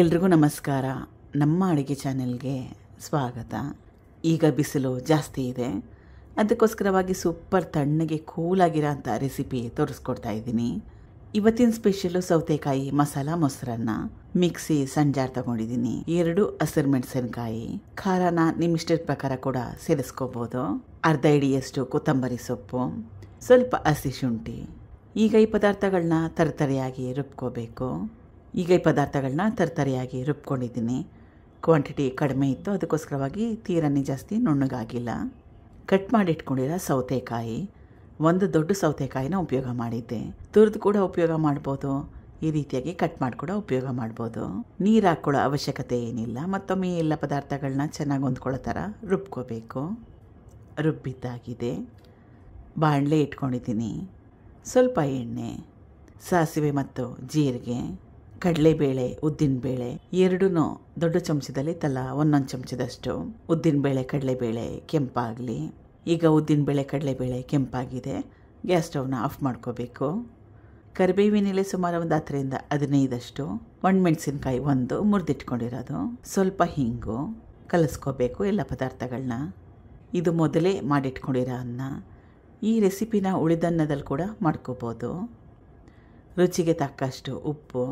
ಎಲ್ರಿಗೂ ನಮಸ್ಕಾರ ನಮ್ಮ ಅಡುಗೆ ಚಾನೆಲ್ಗೆ ಸ್ವಾಗತ ಈಗ ಬಿಸಿಲು ಜಾಸ್ತಿ ಇದೆ ಅದಕ್ಕೋಸ್ಕರವಾಗಿ ಸೂಪರ್ ತಣ್ಣಗೆ ಕೂಲಾಗಿರೋ ಅಂಥ ರೆಸಿಪಿ ತೋರಿಸ್ಕೊಡ್ತಾ ಇದ್ದೀನಿ ಇವತ್ತಿನ ಸ್ಪೆಷಲು ಸೌತೆಕಾಯಿ ಮಸಾಲ ಮೊಸರನ್ನ ಮಿಕ್ಸಿ ಸಂಜಾರ್ ತಗೊಂಡಿದ್ದೀನಿ ಎರಡು ಹಸಿರು ಮೆಣಸಿನಕಾಯಿ ಖಾರನ ನಿಮ್ಮ ಇಷ್ಟದ ಪ್ರಕಾರ ಕೂಡ ಸೇರಿಸ್ಕೋಬೋದು ಅರ್ಧ ಇಡಿಯಷ್ಟು ಕೊತ್ತಂಬರಿ ಸೊಪ್ಪು ಸ್ವಲ್ಪ ಹಸಿ ಶುಂಠಿ ಈಗ ಈ ಪದಾರ್ಥಗಳನ್ನ ತರತರಿಯಾಗಿ ರುಬ್ಕೋಬೇಕು ಈಗ ಈ ಪದಾರ್ಥಗಳನ್ನ ತರತರಿಯಾಗಿ ರುಬ್ಕೊಂಡಿದ್ದೀನಿ ಕ್ವಾಂಟಿಟಿ ಕಡಿಮೆ ಇತ್ತು ಅದಕ್ಕೋಸ್ಕರವಾಗಿ ತೀರನ್ನೇ ಜಾಸ್ತಿ ನುಣ್ಣಗಾಗಿಲ್ಲ ಕಟ್ ಮಾಡಿ ಇಟ್ಕೊಂಡಿರೋ ಸೌತೆಕಾಯಿ ಒಂದು ದೊಡ್ಡ ಸೌತೆಕಾಯಿನ ಉಪಯೋಗ ಮಾಡಿದ್ದೆ ತುರಿದು ಕೂಡ ಉಪಯೋಗ ಮಾಡ್ಬೋದು ಈ ರೀತಿಯಾಗಿ ಕಟ್ ಮಾಡಿ ಕೂಡ ಉಪಯೋಗ ಮಾಡ್ಬೋದು ನೀರು ಹಾಕ್ಕೊಳ್ಳೋ ಅವಶ್ಯಕತೆ ಏನಿಲ್ಲ ಮತ್ತೊಮ್ಮೆ ಎಲ್ಲ ಪದಾರ್ಥಗಳನ್ನ ಚೆನ್ನಾಗಿ ಹೊಂದ್ಕೊಳ್ಳೋ ಥರ ರುಬ್ಕೋಬೇಕು ರುಬ್ಬಿದ್ದಾಗಿದೆ ಬಾಣಲೆ ಇಟ್ಕೊಂಡಿದ್ದೀನಿ ಸ್ವಲ್ಪ ಎಣ್ಣೆ ಸಾಸಿವೆ ಮತ್ತು ಜೀರಿಗೆ ಕಡಲೆಬೇಳೆ ಉದ್ದಿನಬೇಳೆ ಎರಡೂ ದೊಡ್ಡ ಚಮಚದಲ್ಲಿ ತಲಾ ಒಂದೊಂದು ಚಮಚದಷ್ಟು ಉದ್ದಿನಬೇಳೆ ಕಡಲೆಬೇಳೆ ಕೆಂಪಾಗಲಿ ಈಗ ಉದ್ದಿನಬೇಳೆ ಕಡಲೆಬೇಳೆ ಕೆಂಪಾಗಿದೆ ಗ್ಯಾಸ್ ಸ್ಟವ್ನ ಆಫ್ ಮಾಡ್ಕೋಬೇಕು ಎಲೆ ಸುಮಾರು ಒಂದು ಹತ್ತರಿಂದ ಹದಿನೈದಷ್ಟು ಒಣಮೆಣಸಿನ್ಕಾಯಿ ಒಂದು ಮುರಿದಿಟ್ಕೊಂಡಿರೋದು ಸ್ವಲ್ಪ ಹಿಂಗು ಕಲಿಸ್ಕೋಬೇಕು ಎಲ್ಲ ಪದಾರ್ಥಗಳನ್ನ ಇದು ಮೊದಲೇ ಮಾಡಿಟ್ಕೊಂಡಿರೋ ಅನ್ನ ಈ ರೆಸಿಪಿನ ಉಳಿದನ್ನದಲ್ಲಿ ಕೂಡ ಮಾಡ್ಕೋಬೋದು ರುಚಿಗೆ ತಕ್ಕಷ್ಟು ಉಪ್ಪು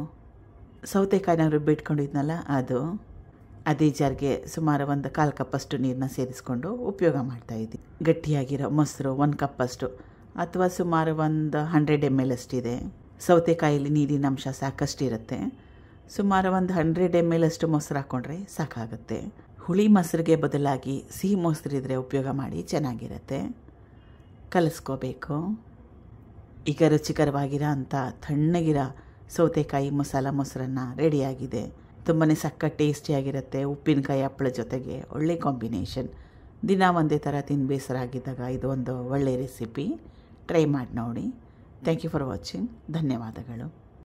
ಸೌತೆಕಾಯಿನ ರುಬ್ಬಿಟ್ಕೊಂಡಿದ್ನಲ್ಲ ಇಟ್ಕೊಂಡಿದ್ನಲ್ಲ ಅದು ಅದೇ ಜಾರಿಗೆ ಸುಮಾರು ಒಂದು ಕಾಲು ಕಪ್ಪಷ್ಟು ನೀರನ್ನ ಸೇರಿಸ್ಕೊಂಡು ಉಪಯೋಗ ಮಾಡ್ತಾಯಿದ್ದೀನಿ ಗಟ್ಟಿಯಾಗಿರೋ ಮೊಸರು ಒಂದು ಕಪ್ಪಷ್ಟು ಅಥವಾ ಸುಮಾರು ಒಂದು ಹಂಡ್ರೆಡ್ ಎಮ್ ಎಲ್ ಅಷ್ಟಿದೆ ಸೌತೆಕಾಯಲ್ಲಿ ನೀರಿನ ಅಂಶ ಸಾಕಷ್ಟು ಇರುತ್ತೆ ಸುಮಾರು ಒಂದು ಹಂಡ್ರೆಡ್ ಎಮ್ ಎಲ್ ಅಷ್ಟು ಮೊಸರು ಹಾಕ್ಕೊಂಡ್ರೆ ಸಾಕಾಗುತ್ತೆ ಹುಳಿ ಮೊಸರಿಗೆ ಬದಲಾಗಿ ಸಿಹಿ ಮೊಸರು ಇದ್ದರೆ ಉಪಯೋಗ ಮಾಡಿ ಚೆನ್ನಾಗಿರುತ್ತೆ ಕಲಿಸ್ಕೋಬೇಕು ಈಗ ರುಚಿಕರವಾಗಿರೋ ಅಂಥ ತಣ್ಣಗಿರೋ ಸೌತೆಕಾಯಿ ಮಸಾಲ ಮೊಸರನ್ನ ರೆಡಿಯಾಗಿದೆ ತುಂಬಾ ಸಕ್ಕ ಟೇಸ್ಟಿಯಾಗಿರುತ್ತೆ ಉಪ್ಪಿನಕಾಯಿ ಹಪ್ಪಳ ಜೊತೆಗೆ ಒಳ್ಳೆ ಕಾಂಬಿನೇಷನ್ ದಿನ ಒಂದೇ ಥರ ತಿಂದು ಬೇಸರ ಆಗಿದ್ದಾಗ ಇದೊಂದು ಒಳ್ಳೆಯ ರೆಸಿಪಿ ಟ್ರೈ ಮಾಡಿ ನೋಡಿ ಥ್ಯಾಂಕ್ ಯು ಫಾರ್ ವಾಚಿಂಗ್ ಧನ್ಯವಾದಗಳು